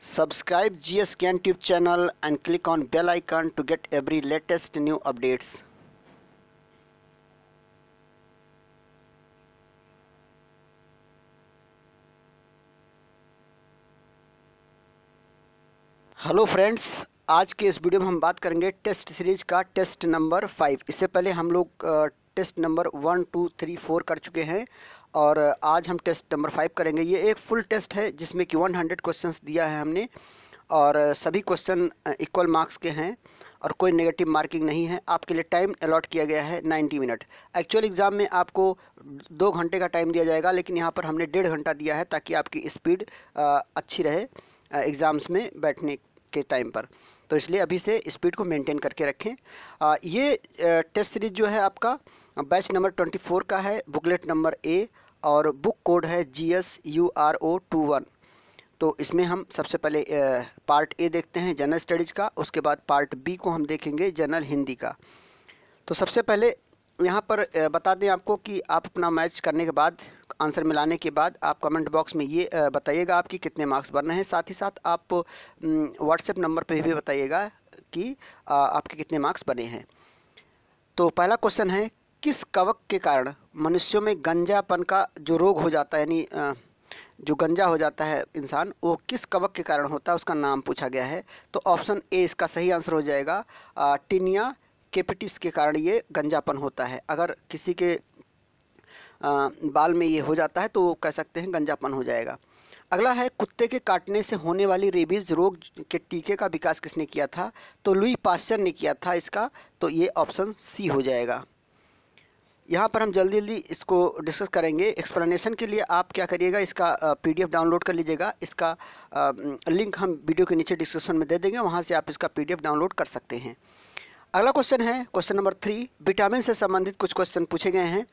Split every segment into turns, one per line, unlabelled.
Subscribe GS GSGAN Tube channel and click on bell icon to get every latest new updates. Hello friends आज के इस video में हम बात करेंगे टेस्ट सीरीज का टेस्ट नंबर फाइव इससे पहले हम लोग test number one two three four कर चुके हैं और आज हम टेस्ट नंबर फाइव करेंगे ये एक फुल टेस्ट है जिसमें कि वन हंड्रेड क्वेश्चन दिया है हमने और सभी क्वेश्चन इक्वल मार्क्स के हैं और कोई नेगेटिव मार्किंग नहीं है आपके लिए टाइम अलॉट किया गया है 90 मिनट एक्चुअल एग्ज़ाम में आपको दो घंटे का टाइम दिया जाएगा लेकिन यहाँ पर हमने डेढ़ घंटा दिया है ताकि आपकी स्पीड अच्छी रहे एग्ज़ाम्स में बैठने के टाइम पर तो इसलिए अभी से स्पीड को मेंटेन करके रखें आ, ये टेस्ट सीरीज जो है आपका बैच नंबर ट्वेंटी फोर का है बुकलेट नंबर ए और बुक कोड है G S U R O two one तो इसमें हम सबसे पहले पार्ट ए देखते हैं जनरल स्टडीज़ का उसके बाद पार्ट बी को हम देखेंगे जनरल हिंदी का तो सबसे पहले यहाँ पर बता दें आपको कि आप अपना मैच करने के बाद आंसर मिलाने के बाद आप कमेंट बॉक्स में ये बताइएगा आपकी कितने मार्क्स बन रहे हैं साथ ही साथ आप व्हाट्सएप नंबर पर भी बताइएगा कि आपके कितने मार्क्स बने हैं तो पहला क्वेश्चन है किस कवक के कारण मनुष्यों में गंजापन का जो रोग हो जाता है यानी जो गंजा हो जाता है इंसान वो किस कवक के कारण होता है उसका नाम पूछा गया है तो ऑप्शन ए इसका सही आंसर हो जाएगा टिनिया केपिटिस के कारण ये गंजापन होता है अगर किसी के आ, बाल में ये हो जाता है तो वो कह सकते हैं गंजापन हो जाएगा अगला है कुत्ते के काटने से होने वाली रेबीज रोग के टीके का विकास किसने किया था तो लुई पास्चर ने किया था इसका तो ये ऑप्शन सी हो जाएगा यहाँ पर हम जल्दी जल्दी इसको डिस्कस करेंगे एक्सप्लेनेशन के लिए आप क्या करिएगा इसका पीडीएफ डाउनलोड कर लीजिएगा इसका लिंक हम वीडियो के नीचे डिस्क्रिप्शन में दे देंगे वहाँ से आप इसका पीडीएफ डाउनलोड कर सकते हैं अगला क्वेश्चन है क्वेश्चन नंबर थ्री विटामिन से संबंधित कुछ क्वेश्चन पूछे गए हैं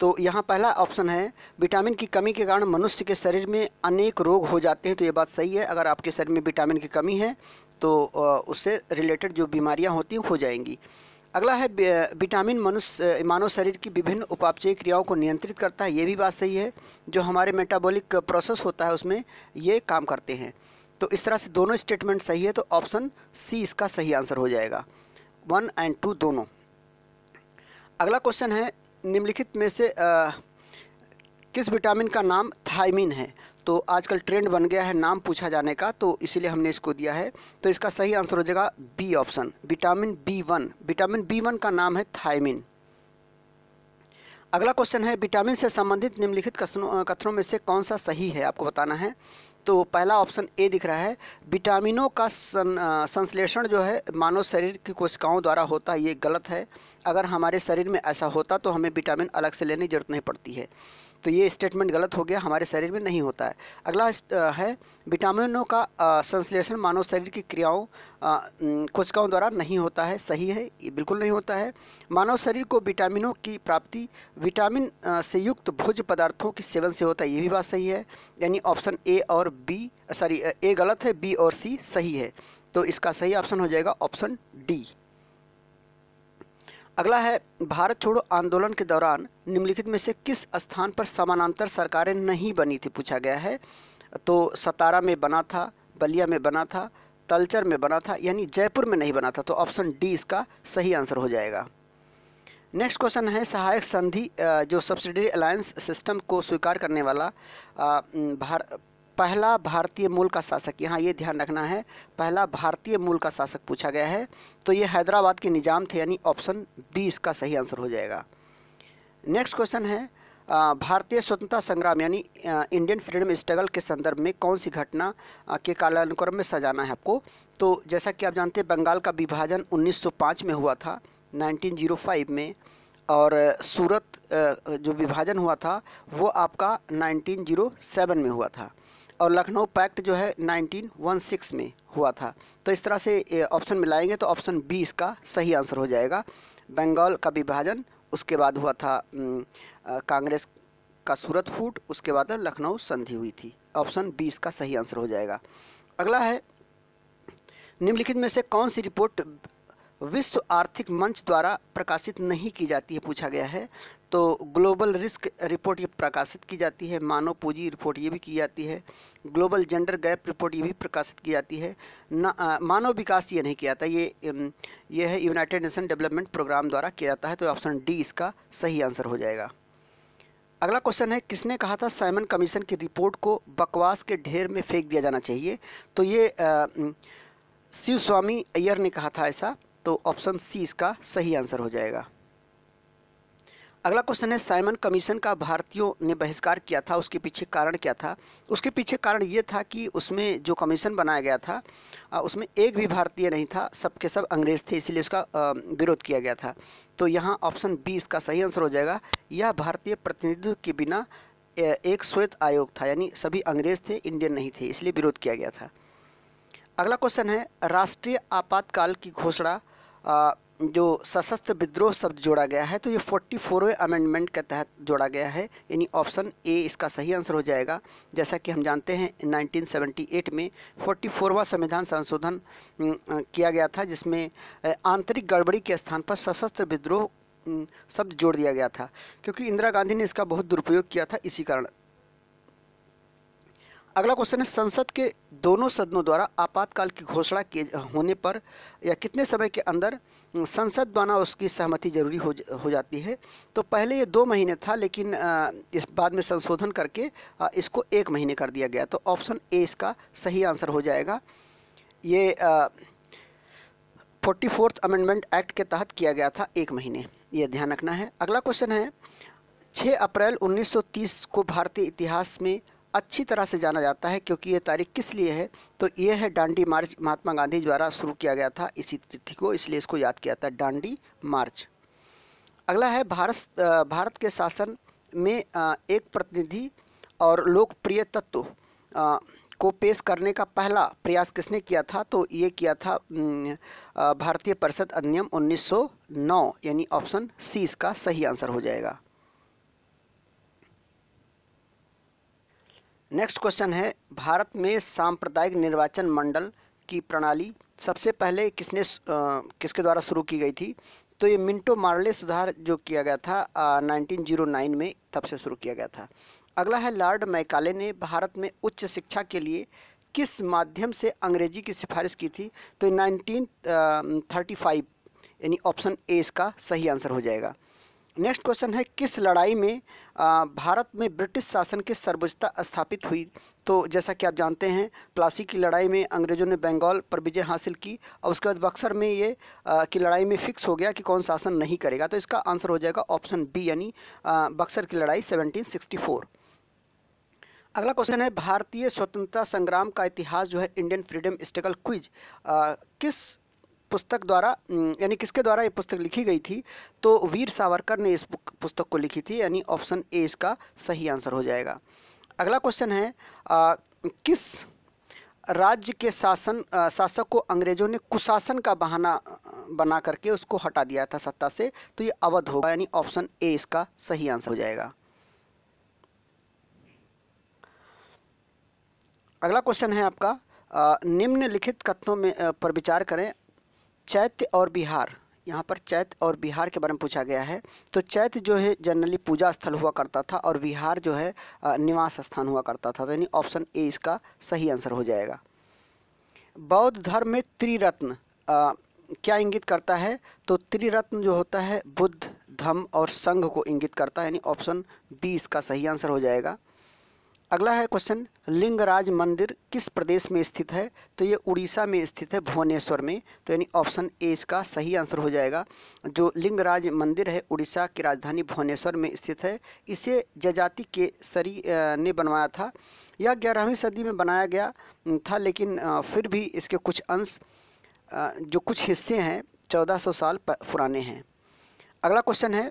तो यहाँ पहला ऑप्शन है विटामिन की कमी के कारण मनुष्य के शरीर में अनेक रोग हो जाते हैं तो ये बात सही है अगर आपके शरीर में विटामिन की कमी है तो उससे रिलेटेड जो बीमारियाँ होती हैं हो जाएंगी अगला है विटामिन मनुष्य मानव शरीर की विभिन्न उपापचय क्रियाओं को नियंत्रित करता है ये भी बात सही है जो हमारे मेटाबॉलिक प्रोसेस होता है उसमें ये काम करते हैं तो इस तरह से दोनों स्टेटमेंट सही है तो ऑप्शन सी इसका सही आंसर हो जाएगा वन एंड टू दोनों अगला क्वेश्चन है निम्नलिखित में से आ, किस विटामिन का नाम थायमिन है तो आजकल ट्रेंड बन गया है नाम पूछा जाने का तो इसीलिए हमने इसको दिया है तो इसका सही आंसर हो जाएगा B option vitamin B one vitamin B one का नाम है थायमिन अगला क्वेश्चन है विटामिन से संबंधित निम्नलिखित कथनों में से कौन सा सही है आपको बताना है तो पहला ऑप्शन ए दिख रहा है विटामिनों का सं, संश्लेषण जो है मानव शरीर की कोशिकाओं द्वारा होता है ये गलत है अगर हमारे शरीर में ऐसा होता तो हमें विटामिन अलग से लेने की जरूरत नहीं पड़ती है तो ये स्टेटमेंट गलत हो गया हमारे शरीर में नहीं होता है अगला है विटामिनों का संश्लेषण मानव शरीर की क्रियाओं कोशिकाओं द्वारा नहीं होता है सही है ये बिल्कुल नहीं होता है मानव शरीर को विटामिनों की प्राप्ति विटामिन से युक्त भोज पदार्थों के सेवन से होता है ये भी बात सही है यानी ऑप्शन ए और बी सॉरी ए गलत है बी और सी सही है तो इसका सही ऑप्शन हो जाएगा ऑप्शन डी अगला है भारत छोड़ो आंदोलन के दौरान निम्नलिखित में से किस स्थान पर समानांतर सरकारें नहीं बनी थी पूछा गया है तो सतारा में बना था बलिया में बना था तलचर में बना था यानी जयपुर में नहीं बना था तो ऑप्शन डी इसका सही आंसर हो जाएगा नेक्स्ट क्वेश्चन है सहायक संधि जो सब्सिडरी अलायंस सिस्टम को स्वीकार करने वाला भार पहला भारतीय मूल का शासक यहाँ ये ध्यान रखना है पहला भारतीय मूल का शासक पूछा गया है तो ये हैदराबाद के निज़ाम थे यानी ऑप्शन बी इसका सही आंसर हो जाएगा नेक्स्ट क्वेश्चन है भारतीय स्वतंत्रता संग्राम यानी इंडियन फ्रीडम स्ट्रगल के संदर्भ में कौन सी घटना के कालानुक्रम में सजाना है आपको तो जैसा कि आप जानते हैं बंगाल का विभाजन 1905 में हुआ था 1905 में और सूरत जो विभाजन हुआ था वो आपका 1907 में हुआ था और लखनऊ पैक्ट जो है 1916 में हुआ था तो इस तरह से ऑप्शन मिलाएंगे तो ऑप्शन बी इसका सही आंसर हो जाएगा बंगाल का विभाजन उसके बाद हुआ था कांग्रेस का सूरत फूट उसके बाद लखनऊ संधि हुई थी ऑप्शन बी इसका सही आंसर हो जाएगा अगला है निम्नलिखित में से कौन सी रिपोर्ट विश्व आर्थिक मंच द्वारा प्रकाशित नहीं की जाती है पूछा गया है तो ग्लोबल रिस्क रिपोर्ट ये प्रकाशित की जाती है मानव पूंजी रिपोर्ट ये भी की जाती है ग्लोबल जेंडर गैप रिपोर्ट ये भी प्रकाशित की जाती है न मानव विकास ये नहीं किया जाता ये ये है यूनाइटेड नेशन डेवलपमेंट प्रोग्राम द्वारा किया जाता है तो ऑप्शन डी इसका सही आंसर हो जाएगा अगला क्वेश्चन है किसने कहा था साइमन कमीशन की रिपोर्ट को बकवास के ढेर में फेंक दिया जाना चाहिए तो ये शिव स्वामी अय्यर ने कहा था ऐसा तो ऑप्शन सी इसका सही आंसर हो जाएगा अगला क्वेश्चन है साइमन कमीशन का भारतीयों ने बहिष्कार किया था उसके पीछे कारण क्या था उसके पीछे कारण ये था कि उसमें जो कमीशन बनाया गया था उसमें एक भी भारतीय नहीं था सबके सब अंग्रेज़ थे इसलिए उसका विरोध किया गया था तो यहाँ ऑप्शन बी इसका सही आंसर हो जाएगा यह भारतीय प्रतिनिधित्व के बिना एक श्वेत आयोग था यानी सभी अंग्रेज़ थे इंडियन नहीं थे इसलिए विरोध किया गया था अगला क्वेश्चन है राष्ट्रीय आपातकाल की घोषणा जो सशस्त्र विद्रोह शब्द जोड़ा गया है तो ये फोर्टी फोरवें अमेंडमेंट के तहत जोड़ा गया है यानी ऑप्शन ए इसका सही आंसर हो जाएगा जैसा कि हम जानते हैं 1978 में फोर्टी फोरवा संविधान संशोधन किया गया था जिसमें आंतरिक गड़बड़ी के स्थान पर सशस्त्र विद्रोह शब्द जोड़ दिया गया था क्योंकि इंदिरा गांधी ने इसका बहुत दुरुपयोग किया था इसी कारण अगला क्वेश्चन है संसद के दोनों सदनों द्वारा आपातकाल की घोषणा किए होने पर या कितने समय के अंदर संसद द्वारा उसकी सहमति जरूरी हो हो जाती है तो पहले ये दो महीने था लेकिन इस बाद में संशोधन करके इसको एक महीने कर दिया गया तो ऑप्शन ए इसका सही आंसर हो जाएगा ये फोर्टी फोर्थ अमेंडमेंट एक्ट के तहत किया गया था एक महीने ये ध्यान रखना है अगला क्वेश्चन है छः अप्रैल 1930 को भारतीय इतिहास में अच्छी तरह से जाना जाता है क्योंकि ये तारीख किस लिए है तो ये है डांडी मार्च महात्मा गांधी द्वारा शुरू किया गया था इसी तिथि को इसलिए इसको याद किया था डांडी मार्च अगला है भारत भारत के शासन में एक प्रतिनिधि और लोकप्रिय तत्व को पेश करने का पहला प्रयास किसने किया था तो ये किया था भारतीय परिषद अधिनियम 1909 यानी ऑप्शन सी इसका सही आंसर हो जाएगा नेक्स्ट क्वेश्चन है भारत में सांप्रदायिक निर्वाचन मंडल की प्रणाली सबसे पहले किसने आ, किसके द्वारा शुरू की गई थी तो ये मिंटो मार्ले सुधार जो किया गया था आ, 1909 में तब से शुरू किया गया था अगला है लॉर्ड मैकाले ने भारत में उच्च शिक्षा के लिए किस माध्यम से अंग्रेजी की सिफारिश की थी तो 1935 यानी ऑप्शन ए इसका सही आंसर हो जाएगा नेक्स्ट क्वेश्चन है किस लड़ाई में भारत में ब्रिटिश शासन की सर्वोच्चता स्थापित हुई तो जैसा कि आप जानते हैं प्लासी की लड़ाई में अंग्रेज़ों ने बंगाल पर विजय हासिल की और उसके बाद बक्सर में ये आ, की लड़ाई में फिक्स हो गया कि कौन शासन नहीं करेगा तो इसका आंसर हो जाएगा ऑप्शन बी यानी बक्सर की लड़ाई 1764 अगला क्वेश्चन है भारतीय स्वतंत्रता संग्राम का इतिहास जो है इंडियन फ्रीडम स्ट्रगल क्विज किस पुस्तक द्वारा यानी किसके द्वारा ये पुस्तक लिखी गई थी तो वीर सावरकर ने इस पुस्तक को लिखी थी यानी ऑप्शन ए इसका सही आंसर हो जाएगा अगला क्वेश्चन है आ, किस राज्य के शासन शासक को अंग्रेजों ने कुशासन का बहाना बना करके उसको हटा दिया था सत्ता से तो ये अवध होगा यानी ऑप्शन ए इसका सही आंसर हो जाएगा अगला क्वेश्चन है आपका निम्नलिखित कथनों में पर विचार करें चैत्य और बिहार यहाँ पर चैत और बिहार के बारे में पूछा गया है तो चैत जो है जनरली पूजा स्थल हुआ करता था और बिहार जो है निवास स्थान हुआ करता था तो यानी ऑप्शन ए इसका सही आंसर हो जाएगा बौद्ध धर्म में त्रिरत्न क्या इंगित करता है तो त्रिरत्न जो होता है बुद्ध धम और संघ को इंगित करता है यानी ऑप्शन बी इसका सही आंसर हो जाएगा अगला है क्वेश्चन लिंगराज मंदिर किस प्रदेश में स्थित है तो ये उड़ीसा में स्थित है भुवनेश्वर में तो यानी ऑप्शन ए इसका सही आंसर हो जाएगा जो लिंगराज मंदिर है उड़ीसा की राजधानी भुवनेश्वर में स्थित है इसे जजाति के सरी ने बनवाया था यह ग्यारहवीं सदी में बनाया गया था लेकिन फिर भी इसके कुछ अंश जो कुछ हिस्से हैं चौदह साल पुराने हैं अगला क्वेश्चन है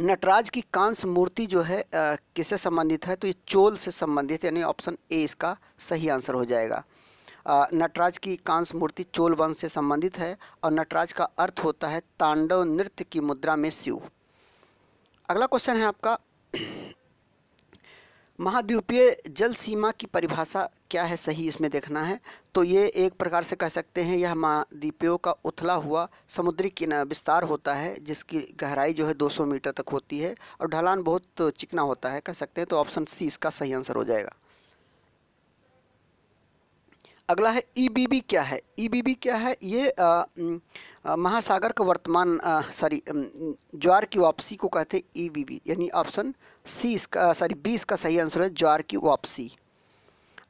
नटराज की कांस मूर्ति जो है किससे संबंधित है तो ये चोल से संबंधित यानी ऑप्शन ए इसका सही आंसर हो जाएगा नटराज की कांस मूर्ति चोल वंश से संबंधित है और नटराज का अर्थ होता है तांडव नृत्य की मुद्रा में शिव अगला क्वेश्चन है आपका महाद्वीपीय जल सीमा की परिभाषा क्या है सही इसमें देखना है तो ये एक प्रकार से कह सकते हैं यह महाद्वीपियों का उथला हुआ समुद्री विस्तार होता है जिसकी गहराई जो है 200 मीटर तक होती है और ढलान बहुत चिकना होता है कह सकते हैं तो ऑप्शन सी इसका सही आंसर हो जाएगा अगला है ई क्या है ई क्या है ये आ, न, महासागर का वर्तमान सॉरी ज्वार की वापसी को कहते हैं ई e यानी ऑप्शन सी इसका सॉरी बी इसका सही आंसर है ज्वार की वापसी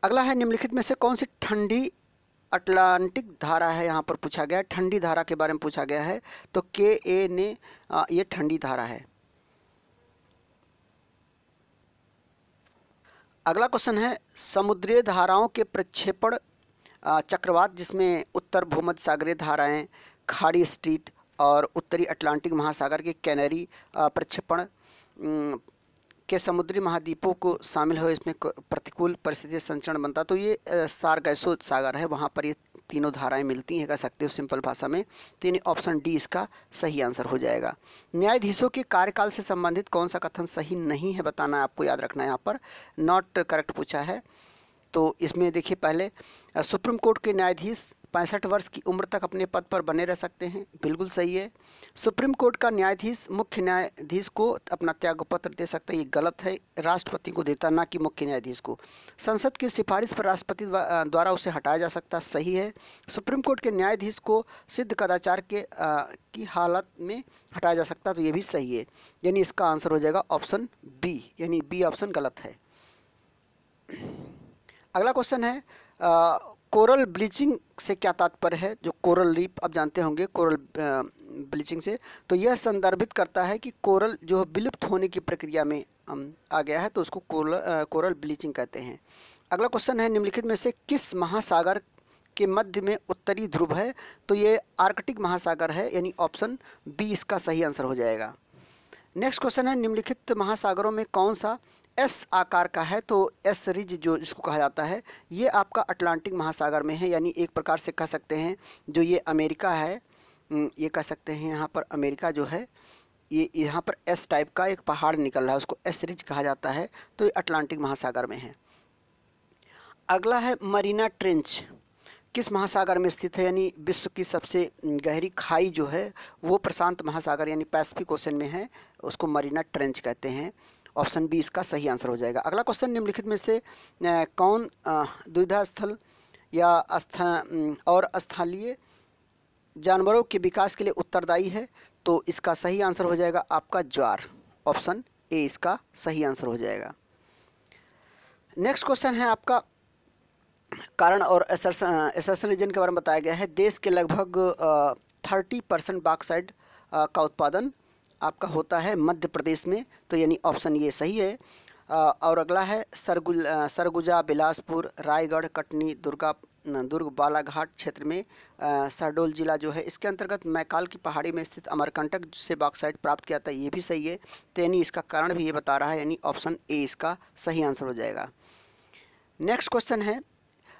अगला है निम्नलिखित में से कौन सी ठंडी अटलांटिक धारा है यहाँ पर पूछा गया है ठंडी धारा के बारे में पूछा गया है तो के ए ने ये ठंडी धारा है अगला क्वेश्चन है समुद्रीय धाराओं के प्रक्षेपण चक्रवात जिसमें उत्तर भूमध्य सागरीय धाराएं खाड़ी स्ट्रीट और उत्तरी अटलांटिक महासागर के कैनरी प्रक्षेपण के समुद्री महाद्वीपों को शामिल हो इसमें प्रतिकूल परिस्थिति संचरण बनता तो ये गैसो सागर है वहाँ पर ये तीनों धाराएं मिलती हैं कह सकते हो सिंपल भाषा में तो यानी ऑप्शन डी इसका सही आंसर हो जाएगा न्यायाधीशों के कार्यकाल से संबंधित कौन सा कथन सही नहीं है बताना है आपको याद रखना है यहाँ पर नॉट करेक्ट पूछा है तो इसमें देखिए पहले सुप्रीम कोर्ट के न्यायाधीश पैंसठ वर्ष की उम्र तक अपने पद पर बने रह सकते हैं बिल्कुल सही है सुप्रीम कोर्ट का न्यायाधीश मुख्य न्यायाधीश को अपना त्यागपत्र दे सकता है ये गलत है राष्ट्रपति को देता ना कि मुख्य न्यायाधीश को संसद की सिफारिश पर राष्ट्रपति द्वारा उसे हटाया जा सकता सही है सुप्रीम कोर्ट के न्यायाधीश को सिद्ध कदाचार के आ, की हालत में हटाया जा सकता तो ये भी सही है यानी इसका आंसर हो जाएगा ऑप्शन बी यानी बी ऑप्शन गलत है अगला क्वेश्चन है कोरल ब्लीचिंग से क्या तात्पर्य है जो कोरल रीप आप जानते होंगे कोरल ब्लीचिंग से तो यह संदर्भित करता है कि कोरल जो विलुप्त होने की प्रक्रिया में आ गया है तो उसको कोरल कोरल ब्लीचिंग कहते हैं अगला क्वेश्चन है निम्नलिखित में से किस महासागर के मध्य में उत्तरी ध्रुव है तो ये आर्कटिक महासागर है यानी ऑप्शन बी इसका सही आंसर हो जाएगा नेक्स्ट क्वेश्चन है निम्नलिखित महासागरों में कौन सा एस आकार का है तो एस रिज जो इसको कहा जाता है ये आपका अटलांटिक महासागर में है यानी एक प्रकार से कह सकते हैं जो ये अमेरिका है ये कह सकते हैं यहाँ पर अमेरिका जो है ये यहाँ पर एस टाइप का एक पहाड़ निकल रहा है उसको एस रिज कहा जाता है तो ये अटलांटिक महासागर में है अगला है मरीना ट्रेंच किस महासागर में स्थित है यानी विश्व की सबसे गहरी खाई जो है वो प्रशांत महासागर यानी पैसिफिक ओशन में है उसको मरीना ट्रेंच कहते हैं ऑप्शन बी इसका सही आंसर हो जाएगा अगला क्वेश्चन निम्नलिखित में से कौन दुविधा स्थल या स्था और स्थलीय जानवरों के विकास के लिए उत्तरदायी है तो इसका सही आंसर हो जाएगा आपका ज्वार ऑप्शन ए इसका सही आंसर हो जाएगा नेक्स्ट क्वेश्चन है आपका कारण और एसर्सन रीजन के बारे में बताया गया है देश के लगभग थर्टी परसेंट बाक्साइड का उत्पादन आपका होता है मध्य प्रदेश में तो यानी ऑप्शन ये सही है और अगला है सरगुल सरगुजा बिलासपुर रायगढ़ कटनी दुर्गा दुर्ग बालाघाट क्षेत्र में शहडोल जिला जो है इसके अंतर्गत मैकाल की पहाड़ी में स्थित अमरकंटक से बॉक्साइट प्राप्त किया था ये भी सही है तो यानी इसका कारण भी ये बता रहा है यानी ऑप्शन ए इसका सही आंसर हो जाएगा नेक्स्ट क्वेश्चन है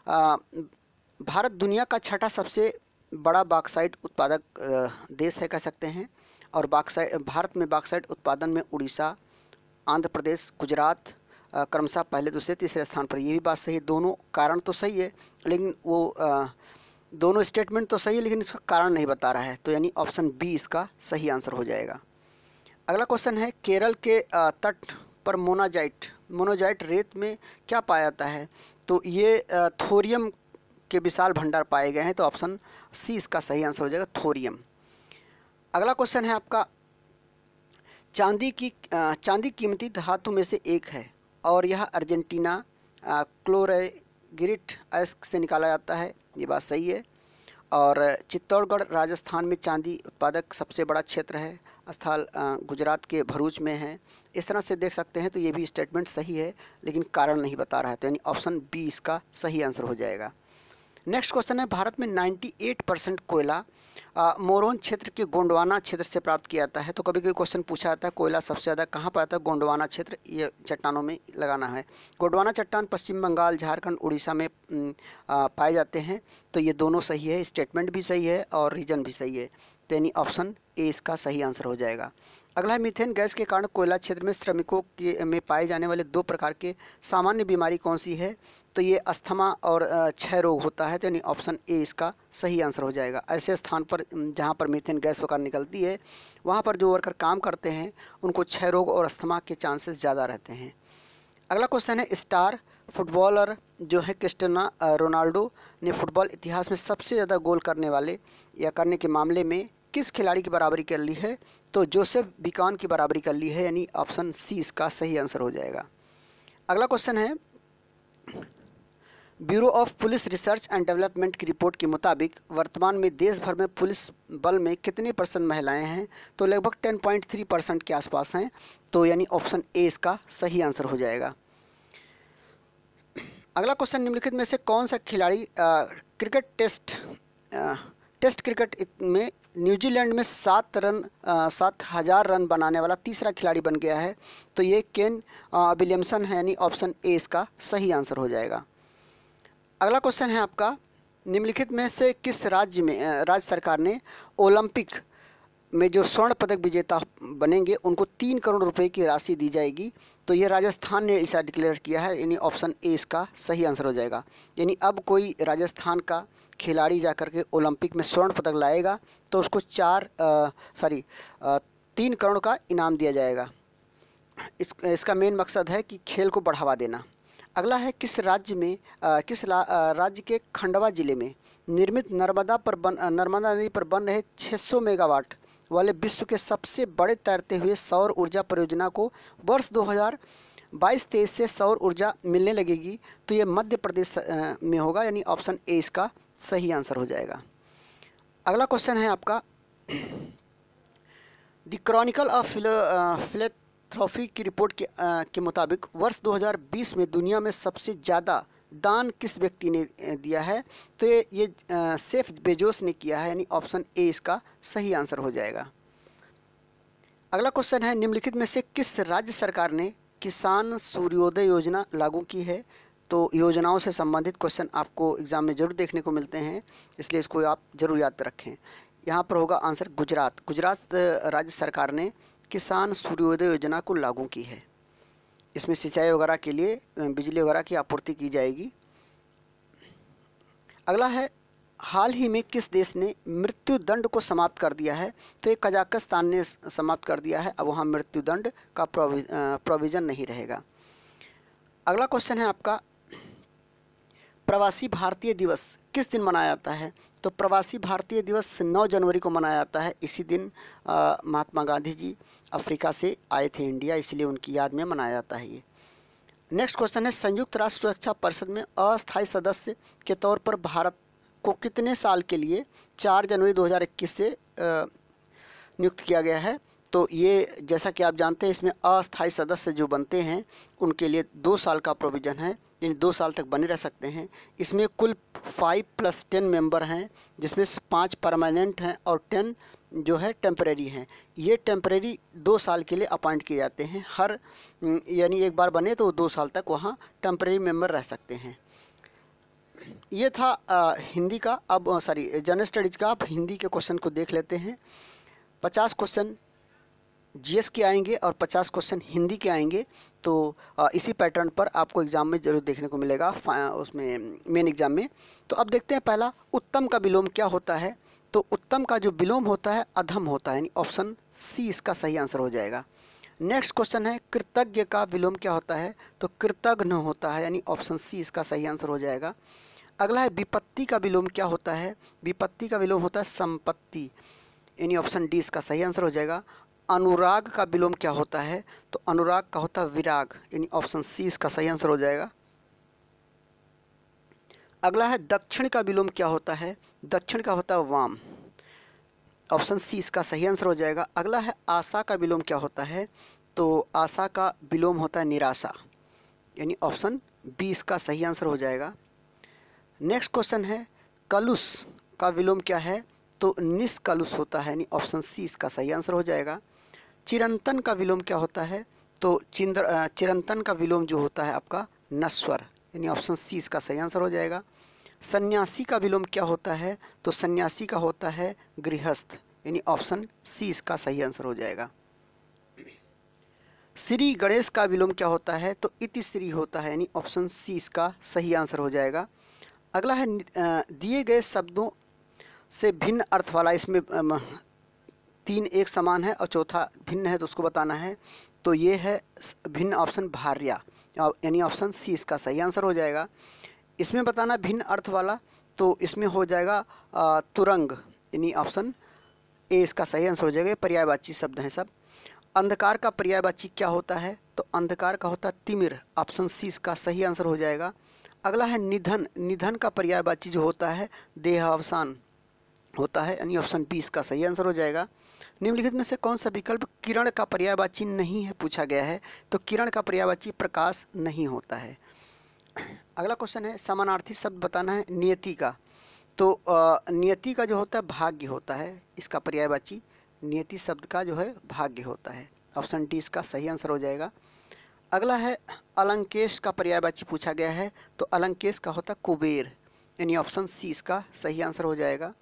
आ, भारत दुनिया का छठा सबसे बड़ा बाक्साइट उत्पादक देश है कह सकते हैं और बाक्साइड भारत में बाक्साइट उत्पादन में उड़ीसा आंध्र प्रदेश गुजरात क्रमशः पहले दूसरे तीसरे स्थान पर ये भी बात सही है दोनों कारण तो सही है लेकिन वो आ, दोनों स्टेटमेंट तो सही है लेकिन इसका कारण नहीं बता रहा है तो यानी ऑप्शन बी इसका सही आंसर हो जाएगा अगला क्वेश्चन है केरल के तट पर मोनाजाइट मोनोजाइट रेत में क्या पाया जाता है तो ये थोरियम के विशाल भंडार पाए गए हैं तो ऑप्शन सी इसका सही आंसर हो जाएगा थोरियम अगला क्वेश्चन है आपका चांदी की चांदी कीमती धातु में से एक है और यह अर्जेंटीना क्लोरेगिरिट अयस्क से निकाला जाता है ये बात सही है और चित्तौड़गढ़ राजस्थान में चांदी उत्पादक सबसे बड़ा क्षेत्र है स्थल गुजरात के भरूच में है इस तरह से देख सकते हैं तो ये भी स्टेटमेंट सही है लेकिन कारण नहीं बता रहा है तो यानी ऑप्शन बी इसका सही आंसर हो जाएगा नेक्स्ट क्वेश्चन है भारत में 98 परसेंट कोयला मोरोन क्षेत्र के गोंडवाना क्षेत्र से प्राप्त किया जाता है तो कभी कभी क्वेश्चन पूछा जाता है कोयला सबसे ज़्यादा कहाँ पर आता है गोंडवाना क्षेत्र ये चट्टानों में लगाना है गोंडवाना चट्टान पश्चिम बंगाल झारखंड उड़ीसा में पाए जाते हैं तो ये दोनों सही है स्टेटमेंट भी सही है और रीजन भी सही है तो यानी ऑप्शन ए इसका सही आंसर हो जाएगा अगला है मीथेन गैस के कारण कोयला क्षेत्र में श्रमिकों के में पाए जाने वाले दो प्रकार के सामान्य बीमारी कौन सी है तो ये अस्थमा और क्षय रोग होता है तो यानी ऑप्शन ए इसका सही आंसर हो जाएगा ऐसे स्थान पर जहाँ पर मीथेन गैस वगैरह निकलती है वहाँ पर जो वर्कर काम करते हैं उनको क्षय रोग और अस्थमा के चांसेस ज़्यादा रहते हैं अगला क्वेश्चन है स्टार फुटबॉलर जो है क्रिस्टना रोनाल्डो ने फुटबॉल इतिहास में सबसे ज़्यादा गोल करने वाले या करने के मामले में किस खिलाड़ी की बराबरी कर ली है तो जोसेफ बिकॉन की बराबरी कर ली है यानी ऑप्शन सी इसका सही आंसर हो जाएगा अगला क्वेश्चन है bureau of police research and development की रिपोर्ट के मुताबिक वर्तमान में देश भर में पुलिस बल में कितने परसेंट महिलाएं हैं तो लगभग 10.3 परसेंट के आसपास हैं तो यानी ऑप्शन ए इसका सही आंसर हो जाएगा अगला क्वेश्चन निम्नलिखित में से कौन सा खिलाड़ी क्रिकेट टेस्ट आ, टेस्ट क्रिकेट में न्यूजीलैंड में सात रन सात हज़ार रन बनाने वाला तीसरा खिलाड़ी बन गया है तो ये केन विलियमसन है यानी ऑप्शन ए इसका सही आंसर हो जाएगा अगला क्वेश्चन है आपका निम्नलिखित में से किस राज्य में राज्य सरकार ने ओलंपिक में जो स्वर्ण पदक विजेता बनेंगे उनको तीन करोड़ रुपए की राशि दी जाएगी तो ये राजस्थान ने इसे डिक्लेयर किया है यानी ऑप्शन ए इसका सही आंसर हो जाएगा यानी अब कोई राजस्थान का खिलाड़ी जा के ओलंपिक में स्वर्ण पदक लाएगा तो उसको चार सॉरी तीन करोड़ का इनाम दिया जाएगा इस इसका मेन मकसद है कि खेल को बढ़ावा देना अगला है किस राज्य में आ, किस रा, राज्य के खंडवा जिले में निर्मित नर्मदा पर बन नर्मदा नदी पर बन रहे 600 मेगावाट वाले विश्व के सबसे बड़े तैरते हुए सौर ऊर्जा परियोजना को वर्ष 2022 तेईस से सौर ऊर्जा मिलने लगेगी तो ये मध्य प्रदेश में होगा यानी ऑप्शन ए इसका सही आंसर हो जाएगा अगला क्वेश्चन है आपका द क्रॉनिकल ऑफ फिले, फिलेट थ्रॉफी की रिपोर्ट के, आ, के मुताबिक वर्ष 2020 में दुनिया में सबसे ज़्यादा दान किस व्यक्ति ने दिया है तो ये ये सेफ बेजोस ने किया है यानी ऑप्शन ए इसका सही आंसर हो जाएगा अगला क्वेश्चन है निम्नलिखित में से किस राज्य सरकार ने किसान सूर्योदय योजना लागू की है तो योजनाओं से संबंधित क्वेश्चन आपको एग्ज़ाम में ज़रूर देखने को मिलते हैं इसलिए इसको आप ज़रूर याद रखें यहाँ पर होगा आंसर गुजरात गुजरात राज्य सरकार ने किसान सूर्योदय योजना को लागू की है इसमें सिंचाई वगैरह के लिए बिजली वगैरह की आपूर्ति की जाएगी अगला है हाल ही में किस देश ने मृत्यु दंड को समाप्त कर दिया है तो ये कजाकिस्तान ने समाप्त कर दिया है अब वहाँ मृत्यु दंड का प्रोविज़न नहीं रहेगा अगला क्वेश्चन है आपका प्रवासी भारतीय दिवस किस दिन मनाया जाता है तो प्रवासी भारतीय दिवस 9 जनवरी को मनाया जाता है इसी दिन महात्मा गांधी जी अफ्रीका से आए थे इंडिया इसलिए उनकी याद में मनाया जाता है ये नेक्स्ट क्वेश्चन है संयुक्त राष्ट्र सुरक्षा परिषद में अस्थायी सदस्य के तौर पर भारत को कितने साल के लिए चार जनवरी दो से नियुक्त किया गया है तो ये जैसा कि आप जानते हैं इसमें अस्थायी सदस्य जो बनते हैं उनके लिए दो साल का प्रोविज़न है यानी दो साल तक बने रह सकते हैं इसमें कुल फाइव प्लस टेन मेंबर हैं जिसमें पाँच परमानेंट हैं और टेन जो है टेम्प्रेरी हैं ये टेम्प्रेरी दो साल के लिए अपॉइंट किए जाते हैं हर हम्म, यानी एक बार बने तो दो साल तक वहाँ टेम्प्रेरी मेम्बर रह सकते हैं ये था आ, हिंदी का अब सॉरी जनरल स्टडीज़ का आप हिंदी के क्वेश्चन को देख लेते हैं पचास क्वेश्चन जीएस के आएंगे और पचास क्वेश्चन हिंदी के आएंगे तो आ, इसी पैटर्न पर आपको एग्ज़ाम में ज़रूर देखने को मिलेगा उसमें मेन एग्ज़ाम में तो अब देखते हैं पहला उत्तम का विलोम क्या होता है तो उत्तम का जो विलोम होता है अधम होता है यानी ऑप्शन सी इसका सही आंसर हो जाएगा नेक्स्ट क्वेश्चन है कृतज्ञ का विलोम क्या होता है तो कृतघ्न होता है यानी ऑप्शन सी इसका सही आंसर हो जाएगा अगला है विपत्ति का विलोम क्या होता है विपत्ति का विलोम होता है संपत्ति यानी ऑप्शन डी इसका सही आंसर हो जाएगा अनुराग का विलोम क्या होता है तो अनुराग का होता है विराग यानी ऑप्शन सी इसका सही आंसर हो जाएगा अगला है दक्षिण का विलोम क्या होता है दक्षिण का होता है वाम ऑप्शन सी इसका सही आंसर हो जाएगा अगला है आशा का विलोम क्या होता है तो आशा का विलोम होता है निराशा यानी ऑप्शन बी इसका सही आंसर हो जाएगा नेक्स्ट क्वेश्चन है कलुष का विलोम क्या है तो निष्कलुष होता है यानी ऑप्शन सी इसका सही आंसर हो जाएगा चिरंतन का विलोम क्या होता है तो चिंद्र चिरंतन का विलोम जो होता है आपका नस्वर यानी ऑप्शन सी इसका सही आंसर हो जाएगा सन्यासी का विलोम क्या होता है तो सन्यासी का होता है गृहस्थ यानी ऑप्शन सी इसका सही आंसर हो जाएगा श्री गणेश का विलोम क्या होता है तो इति श्री होता है यानी ऑप्शन सी इसका सही आंसर हो जाएगा अगला है दिए गए शब्दों से भिन्न अर्थ वाला इसमें तीन एक समान है और चौथा भिन्न है तो उसको बताना है तो ये है भिन्न ऑप्शन भार्या यानी ऑप्शन सी इसका सही आंसर हो जाएगा इसमें बताना भिन्न अर्थ वाला तो इसमें हो जाएगा तुरंग यानी ऑप्शन ए इसका सही आंसर हो जाएगा पर्यायवाची शब्द हैं सब अंधकार का पर्यायवाची क्या होता है तो अंधकार का होता है तिमिर ऑप्शन सी इसका सही आंसर हो जाएगा अगला है निधन निधन का पर्यायवाची जो होता है देह अवसान होता है यानी ऑप्शन बी इसका सही आंसर हो जाएगा निम्नलिखित में से कौन सा विकल्प किरण का पर्यायवाची नहीं है पूछा गया है तो किरण का पर्यायवाची प्रकाश नहीं होता है अगला क्वेश्चन है समानार्थी शब्द बताना है नियति का तो नियति का जो होता है भाग्य होता है इसका पर्यायवाची नियति शब्द का जो है भाग्य होता है ऑप्शन डी इसका सही आंसर हो जाएगा अगला है अलंकेश का पर्यायवाची पूछा गया है तो अलंकेश का होता कुबेर यानी ऑप्शन सी इसका सही आंसर हो जाएगा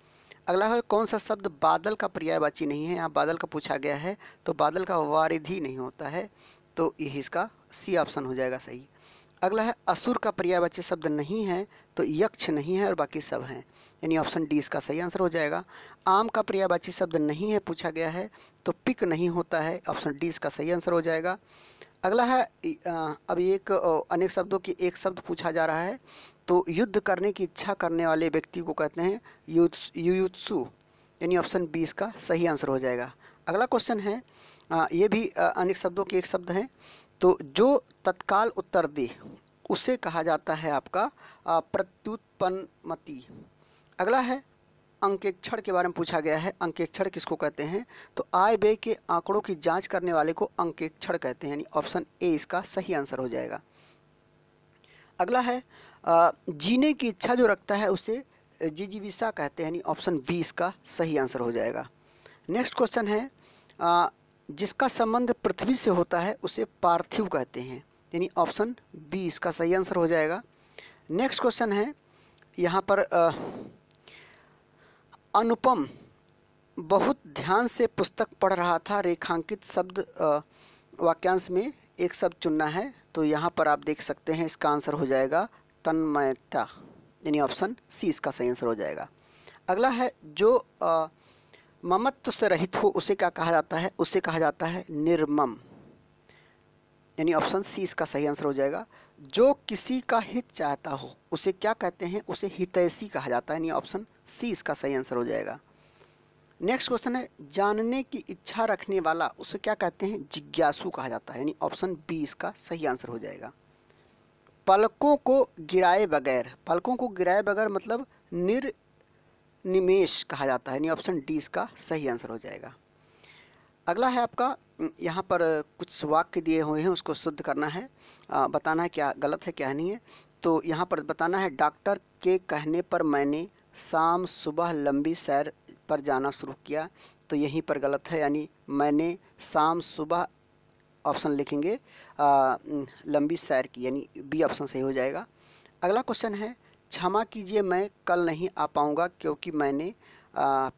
अगला है कौन सा शब्द बादल का पर्यायवाची नहीं है यहाँ बादल का पूछा गया है तो बादल का वारिधि नहीं होता है तो यही इसका सी ऑप्शन हो जाएगा सही अगला है असुर का पर्यायवाची शब्द नहीं है तो यक्ष नहीं है और बाकी सब हैं यानी ऑप्शन डी इसका सही आंसर हो जाएगा आम का पर्यायवाची शब्द नहीं है पूछा गया है तो पिक नहीं होता है ऑप्शन डी इसका सही आंसर हो जाएगा अगला है अब एक अनेक शब्दों की एक शब्द पूछा जा रहा है तो युद्ध करने की इच्छा करने वाले व्यक्ति को कहते हैं युयुत्सु यानी ऑप्शन बी इसका सही आंसर हो जाएगा अगला क्वेश्चन है ये भी अनेक शब्दों के एक शब्द हैं तो जो तत्काल उत्तर दे उसे कहा जाता है आपका प्रत्युत्पन्नमति अगला है अंकेक्षण के बारे में पूछा गया है अंकेक्षण किसको कहते हैं तो आय व्यय के आंकड़ों की जांच करने वाले को अंकेक्षण कहते हैं यानी ऑप्शन ए इसका सही आंसर हो जाएगा अगला है जीने की इच्छा जो रखता है उसे जिजीविसा कहते हैं यानी ऑप्शन बी इसका सही आंसर हो जाएगा नेक्स्ट क्वेश्चन है जिसका संबंध पृथ्वी से होता है उसे पार्थिव कहते हैं यानी ऑप्शन बी इसका सही आंसर हो जाएगा नेक्स्ट क्वेश्चन है यहाँ पर आ, अनुपम बहुत ध्यान से पुस्तक पढ़ रहा था रेखांकित शब्द वाक्यांश में एक शब्द चुनना है तो यहाँ पर आप देख सकते हैं इसका आंसर हो जाएगा तन्मयता यानी ऑप्शन सी इसका सही आंसर हो जाएगा अगला है जो आ, ममत्व से रहित हो उसे क्या कहा जाता है उसे कहा जाता है निर्मम यानी ऑप्शन सी इसका सही आंसर हो जाएगा जो किसी का हित चाहता हो उसे क्या कहते हैं उसे हितैषी कहा जाता है यानी ऑप्शन सी इसका सही आंसर हो जाएगा नेक्स्ट क्वेश्चन है जानने की इच्छा रखने वाला उसे क्या कहते हैं जिज्ञासु कहा जाता है यानी ऑप्शन बी इसका सही आंसर हो जाएगा पलकों को गिराए बगैर पलकों को गिराए बगैर मतलब निर निमेश कहा जाता है यानी ऑप्शन डी इसका सही आंसर हो जाएगा अगला है आपका यहाँ पर कुछ वाक्य दिए हुए हैं उसको शुद्ध करना है आ, बताना है क्या गलत है क्या नहीं है तो यहाँ पर बताना है डॉक्टर के कहने पर मैंने शाम सुबह लंबी सैर पर जाना शुरू किया तो यहीं पर गलत है यानी मैंने शाम सुबह ऑप्शन लिखेंगे आ, लंबी सैर की यानी बी ऑप्शन सही हो जाएगा अगला क्वेश्चन है क्षमा कीजिए मैं कल नहीं आ पाऊँगा क्योंकि मैंने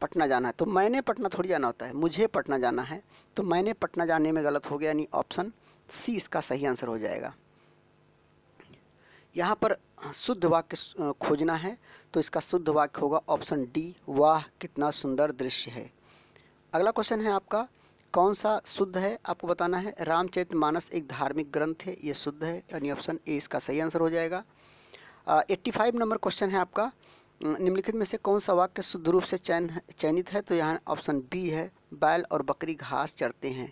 पटना जाना है तो मैंने पटना थोड़ी जाना होता है मुझे पटना जाना है तो मैंने पटना जाने में गलत हो गया यानी ऑप्शन सी इसका सही आंसर हो जाएगा यहाँ पर शुद्ध वाक्य खोजना है तो इसका शुद्ध वाक्य होगा ऑप्शन डी वाह कितना सुंदर दृश्य है अगला क्वेश्चन है आपका कौन सा शुद्ध है आपको बताना है रामचरित मानस एक धार्मिक ग्रंथ है ये शुद्ध है यानी ऑप्शन ए इसका सही आंसर हो जाएगा एट्टी फाइव नंबर क्वेश्चन है आपका निम्नलिखित में से कौन सा वाक्य शुद्ध रूप से चयन चयनित है तो यहाँ ऑप्शन बी है बैल और बकरी घास चढ़ते हैं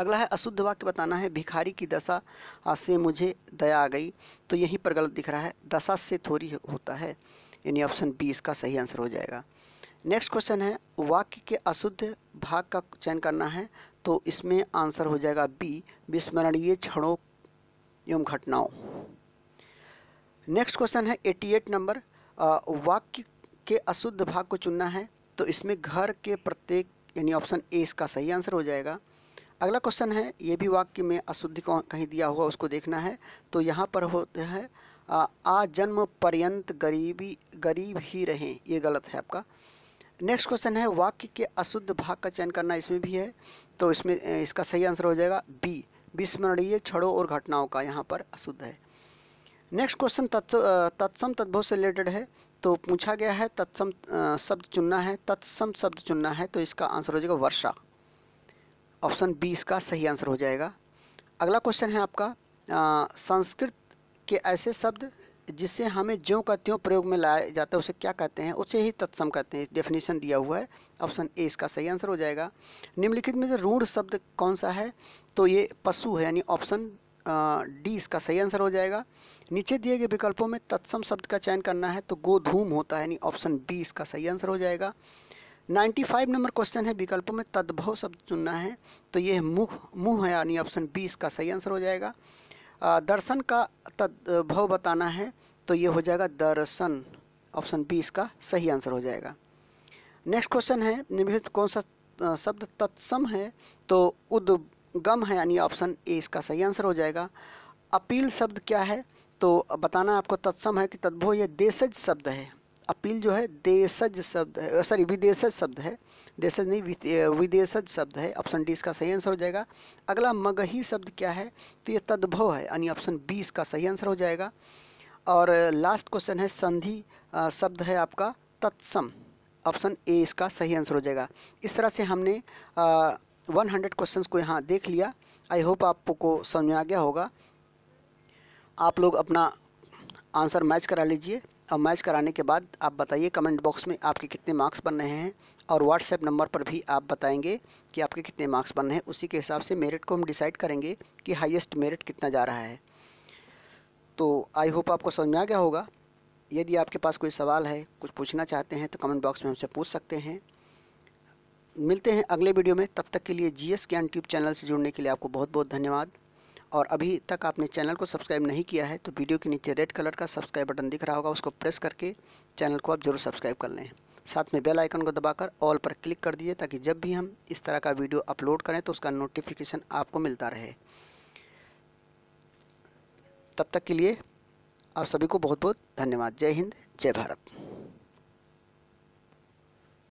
अगला है अशुद्ध वाक्य बताना है भिखारी की दशा से मुझे दया आ गई तो यहीं पर गलत दिख रहा है दशा से थोड़ी होता है यानी ऑप्शन बी इसका सही आंसर हो जाएगा नेक्स्ट क्वेश्चन है वाक्य के अशुद्ध भाग का चयन करना है तो इसमें आंसर हो जाएगा बी विस्मरणीय क्षणों एवं घटनाओं नेक्स्ट क्वेश्चन है 88 नंबर वाक्य के अशुद्ध भाग को चुनना है तो इसमें घर के प्रत्येक यानी ऑप्शन ए इसका सही आंसर हो जाएगा अगला क्वेश्चन है ये भी वाक्य में अशुद्ध कहीं दिया हुआ उसको देखना है तो यहाँ पर होता है आजन्म पर्यंत गरीबी गरीब ही रहें ये गलत है आपका नेक्स्ट क्वेश्चन है वाक्य के अशुद्ध भाग का चयन करना इसमें भी है तो इसमें इसका सही आंसर हो जाएगा बी विस्मरणीय क्षणों और घटनाओं का यहाँ पर अशुद्ध है नेक्स्ट क्वेश्चन तत्सम तद्भव से रिलेटेड है तो पूछा गया है तत्सम शब्द चुनना है तत्सम शब्द चुनना है तो इसका आंसर हो जाएगा वर्षा ऑप्शन बी इसका सही आंसर हो जाएगा अगला क्वेश्चन है आपका संस्कृत के ऐसे शब्द जिसे हमें ज्यों का त्यों प्रयोग में लाया जाता है उसे क्या कहते हैं उसे ही तत्सम कहते हैं डेफिनेशन दिया हुआ है ऑप्शन ए इसका सही आंसर हो जाएगा निम्नलिखित में जो रूढ़ शब्द कौन सा है तो ये पशु है यानी ऑप्शन डी इसका सही आंसर हो जाएगा नीचे दिए गए विकल्पों में तत्सम शब्द का चयन करना है तो गोधूम होता है यानी ऑप्शन बी इसका सही आंसर हो जाएगा 95 नंबर क्वेश्चन है विकल्पों में तद्भव शब्द चुनना है तो ये मुख मुँह है यानी ऑप्शन बी इसका सही आंसर हो जाएगा आ, दर्शन का तद्भव बताना है तो ये हो जाएगा दर्शन ऑप्शन बी इसका सही आंसर हो जाएगा नेक्स्ट क्वेश्चन है निम्नलिखित कौन सा शब्द तत्सम है तो उद गम है यानी ऑप्शन ए इसका सही आंसर हो जाएगा अपील शब्द क्या है तो बताना आपको तत्सम है कि तद्भो यह देशज शब्द है अपील जो है देशज शब्द है सॉरी विदेशज शब्द है देशज नहीं विदेशज शब्द है ऑप्शन डी इसका सही आंसर हो जाएगा अगला मगही शब्द क्या है तो ये तद्भव है यानी ऑप्शन बी इसका सही आंसर हो जाएगा और लास्ट क्वेश्चन है संधि शब्द है आपका तत्सम ऑप्शन ए इसका सही आंसर हो जाएगा इस तरह से हमने आ, वन हंड्रेड क्वेश्चन को यहाँ देख लिया आई होप आपको समझ में आ गया होगा आप लोग अपना आंसर मैच करा लीजिए और मैच कराने के बाद आप बताइए कमेंट बॉक्स में आपके कितने मार्क्स बन रहे हैं और व्हाट्सएप नंबर पर भी आप बताएंगे कि आपके कितने मार्क्स बन रहे हैं उसी के हिसाब से मेरिट को हम डिसाइड करेंगे कि हाईएस्ट मेरिट कितना जा रहा है तो आई होप आपको समझ में आ गया होगा यदि आपके पास कोई सवाल है कुछ पूछना चाहते हैं तो कमेंट बॉक्स में हमसे पूछ सकते हैं मिलते हैं अगले वीडियो में तब तक के लिए G S Gyan tube channel से जुड़ने के लिए आपको बहुत बहुत धन्यवाद और अभी तक आपने चैनल को सब्सक्राइब नहीं किया है तो वीडियो के नीचे रेड कलर का सब्सक्राइब बटन दिख रहा होगा उसको प्रेस करके चैनल को आप जरूर सब्सक्राइब कर लें साथ में बेल आइकन को दबाकर ऑल पर क्लिक कर दीजिए ताकि जब भी हम इस तरह का वीडियो अपलोड करें तो उसका नोटिफिकेशन आपको मिलता रहे तब तक के लिए आप सभी को बहुत बहुत धन्यवाद जय हिंद जय भारत